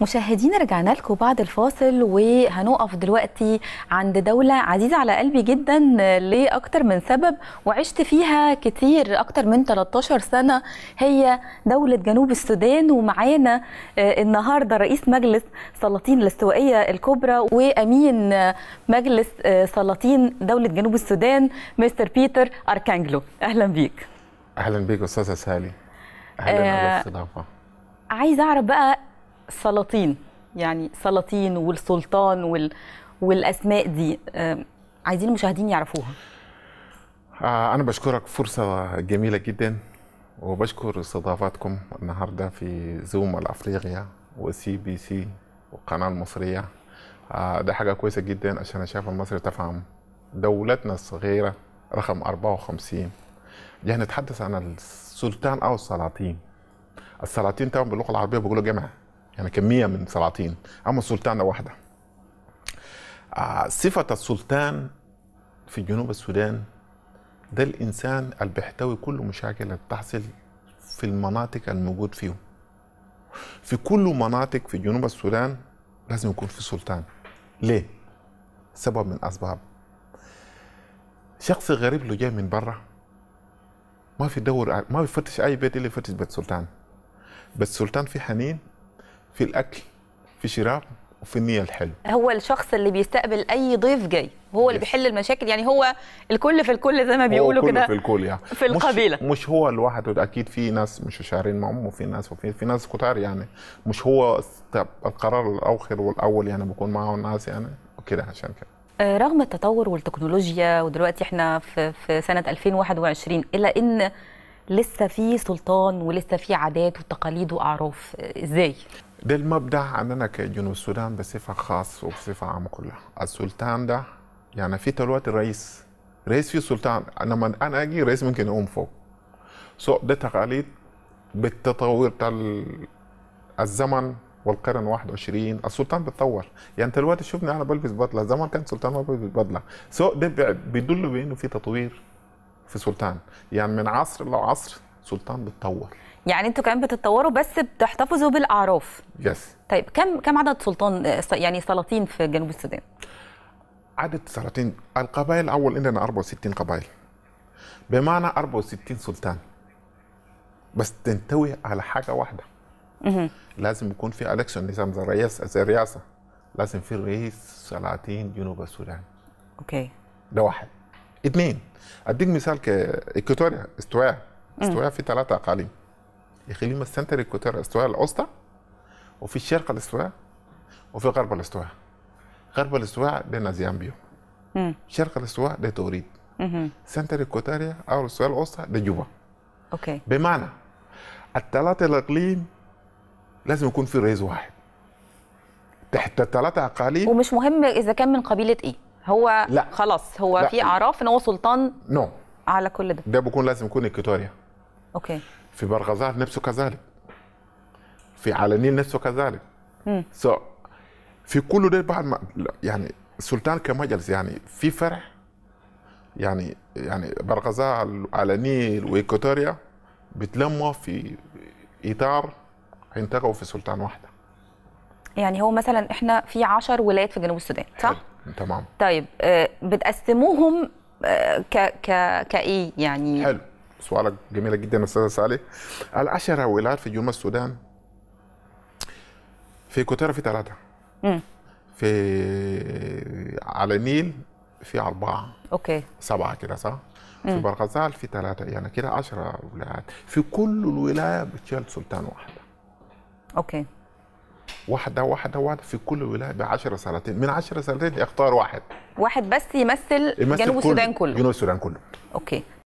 مشاهدينا رجعنا لكم بعد الفاصل وهنقف دلوقتي عند دولة عزيزة على قلبي جدا لأكتر من سبب وعشت فيها كتير أكتر من 13 سنة هي دولة جنوب السودان ومعانا آه، النهاردة رئيس مجلس سلاطين الاستوائية الكبرى وأمين مجلس آه، سلاطين دولة جنوب السودان مستر بيتر أركانجلو أهلا بيك أهلا بيك أستاذة سالي أهلا آه عايز عايزه اعرف بقى سلاطين يعني سلاطين والسلطان وال... والاسماء دي عايزين المشاهدين يعرفوها آه، انا بشكرك فرصه جميله جدا وبشكر استضافتكم النهارده في زوم الافريقيا وسي بي سي والقناه المصريه آه، ده حاجه كويسه جدا عشان الشعب المصري تفهم دولتنا الصغيره رقم 54 دي هنتحدث عن السلطان او السلاطين السلاطين طبعا باللغه العربيه بيقولوا جماعه يعني كمية من سلاطين عمل سلطانة واحدة آه، صفة السلطان في جنوب السودان ده الإنسان اللي بيحتوي كل مشاكل اللي بتحصل في المناطق الموجود فيهم في كل مناطق في جنوب السودان لازم يكون في سلطان ليه؟ سبب من أسباب شخص غريب لو جاي من برا ما في دور ما بيفتش أي بيت إلا يفتش بيت سلطان بس سلطان في حنين في الاكل في شراء وفي النيه الحلوه هو الشخص اللي بيستقبل اي ضيف جاي هو اللي بيحل المشاكل يعني هو الكل في الكل زي ما بيقولوا كده في الكل يعني في القبيله مش, مش هو لوحده اكيد في ناس مش مشارين معهم وفي ناس وفي في ناس كتار يعني مش هو القرار الاخر والاول يعني بيكون معه الناس يعني وكده عشان كده آه، رغم التطور والتكنولوجيا ودلوقتي احنا في في سنه 2021 الا ان لسه في سلطان ولسه في عادات وتقاليد واعراف آه، ازاي ده المبدأ عندنا كجنوب السودان بصفة خاص وبصفة عامة كلها السلطان ده يعني في تلوات رئيس رئيس في سلطان لما أنا أجي رئيس ممكن يقوم فوق سو ده تقاليد بالتطور تاع الزمن والقرن 21 السلطان بتطور يعني تلوات شفنا انا بلبس بدله زمان كان سلطان ما بلبس بدله سو ده بيدل بانه في تطوير في سلطان يعني من عصر لعصر سلطان بتطور يعني انتوا كمان بتتطوروا بس بتحتفظوا بالاعراف يس طيب كم كم عدد سلطان يعني سلاطين في جنوب السودان عدد سلاطين القبائل اول عندنا 64 قبائل بمعنى 64 سلطان بس تنتوي على حاجه واحده مه. لازم يكون في الكشن نظام زي الرئاسه زي لازم في رئيس سلاطين جنوب السودان اوكي ده واحد اثنين اديك مثال كاكواتوريا استوايا استواء في ثلاثة أقاليم إقليم السنتر إكوتر استواء الأوسطى وفي الشرق الاستواء وفي غرب الاستواء غرب الاستواء ده نازيامبيو شرق الاستواء ده توريد سنتر إكوتاريا أو الاستواء الأوسطى ده جوبا أوكي بمعنى الثلاثة الأقليم لازم يكون في رئيس واحد تحت الثلاثة أقاليم ومش مهم إذا كان من قبيلة إيه هو لا خلاص هو لا. في أعراف إن هو سلطان نو no. على كل ده ده بيكون لازم يكون إكوتوريا اوكي في برغزال نفسه كذلك في على النيل نفسه كذلك سو so, في كل ده بعد ما يعني السلطان كمجلس يعني في فرع يعني يعني برغزال على النيل وايكوتوريا بتلموا في اطار هينتقوا في سلطان واحده يعني هو مثلا احنا في 10 ولايات في جنوب السودان صح؟ تمام طيب آه، بتقسموهم آه، ك ك كايه يعني حلو سؤالك جميلة جدا أستاذ سالي العشرة ولايات في جنوب السودان في كوتيرا في ثلاثة في على النيل في أربعة أوكي سبعة كده صح؟ في برغزال في ثلاثة يعني كده 10 ولايات في كل الولاية بتشيل سلطان واحدة أوكي واحدة واحدة واحدة في كل ولاية ب 10 سلاطين من 10 سلاطين يختار واحد واحد بس يمثل, يمثل جنوب السودان كله جنوب السودان كله أوكي